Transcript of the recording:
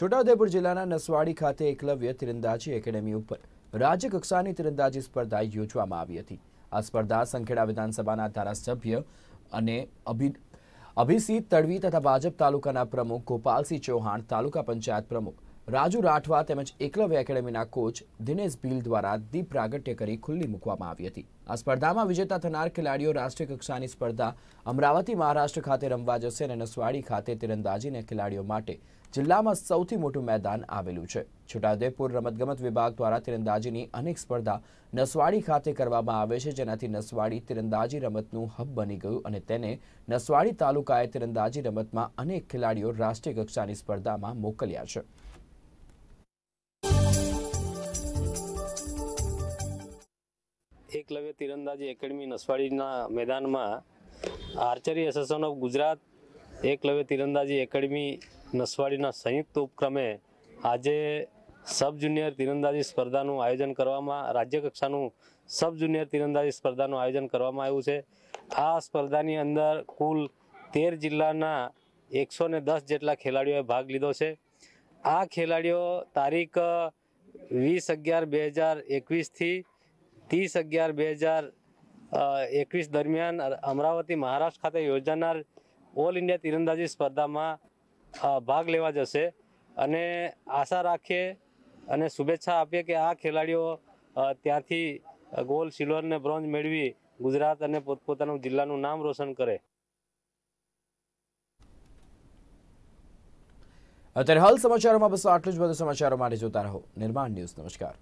છોટાઉદેપુર જિલ્લાના નસવાડી ખાતે એકલવ્ય તીરંદાજી એકેડેમી ઉપર રાજ્યકક્ષાની તીરંદાજી સ્પર્ધા યોજવામાં આવી હતી આ સ્પર્ધા સંખેડા વિધાનસભાના ધારાસભ્ય અને અભિ અભિસિંહ તડવી તથા ભાજપ તાલુકાના પ્રમુખ ગોપાલસિંહ ચૌહાણ તાલુકા પંચાયત પ્રમુખ રાજુ રાઠવા તેમજ એકલવ્ય એકેડેમીના કોચ દિનેશ ભીલ દ્વારા દીપ પ્રાગટ્ય કરી ખુલ્લી મૂકવામાં આવી હતી આ સ્પર્ધામાં વિજેતા થનાર ખેલાડીઓ રાષ્ટ્રીય કક્ષાની સ્પર્ધા અમરાવતી મહારાષ્ટ્ર ખાતે રમવા જશે અને નસવાડી ખાતે તીરંદાજીને ખેલાડીઓ માટે જિલ્લામાં સૌથી મોટું મેદાન આવેલું છે છોટાઉદેપુર રમતગમત વિભાગ દ્વારા તીરંદાજીની અનેક સ્પર્ધા નસવાડી ખાતે કરવામાં આવે છે જેનાથી નસવાડી તીરંદાજી રમતનું હબ બની ગયું અને તેને નસવાડી તાલુકાએ તીરંદાજી રમતમાં અનેક ખેલાડીઓ રાષ્ટ્રીય કક્ષાની સ્પર્ધામાં મોકલ્યા છે એકલવ્ય તીરંદાજી એકેડમી નસવાડીના મેદાનમાં archery association of Gujarat Eklavya તીરંદાજી એકેડમી નસવાડીના સંયુક્ત ઉપક્રમે આજે સબ જુનિયર તીરંદાજી સ્પર્ધાનું આયોજન કરવામાં રાજ્ય કક્ષાનું સબ જુનિયર તીરંદાજી સ્પર્ધાનું આયોજન કરવામાં આવ્યું છે આ સ્પર્ધાની અંદર કુલ તેર જિલ્લાના એકસો ને દસ જેટલા ખેલાડીઓએ ભાગ લીધો છે આ ખેલાડીઓ તારીખ વીસ અગિયાર બે હજાર એકવીસથી ત્રીસ અગિયાર બે હજાર એકવીસ દરમિયાન અમરાવતી મહારાષ્ટ્ર ખાતે યોજાનાર ઓલ ઇન્ડિયા તીરંદાજી સ્પર્ધામાં ભાગ લેવા જશે અને આશા રાખીએ અને શુભેચ્છા આપીએ કે આ ખેલાડીઓ ત્યાંથી ગોલ્ડ સિલ્વર ને બ્રોન્ઝ મેળવી ગુજરાત અને પોતપોતાનું જિલ્લાનું નામ રોશન કરે અત્યારે હાલ સમાચારોમાં બસો આટલું જ બધું સમાચારો માટે જોતા રહો નિર્માણ ન્યૂઝ નમસ્કાર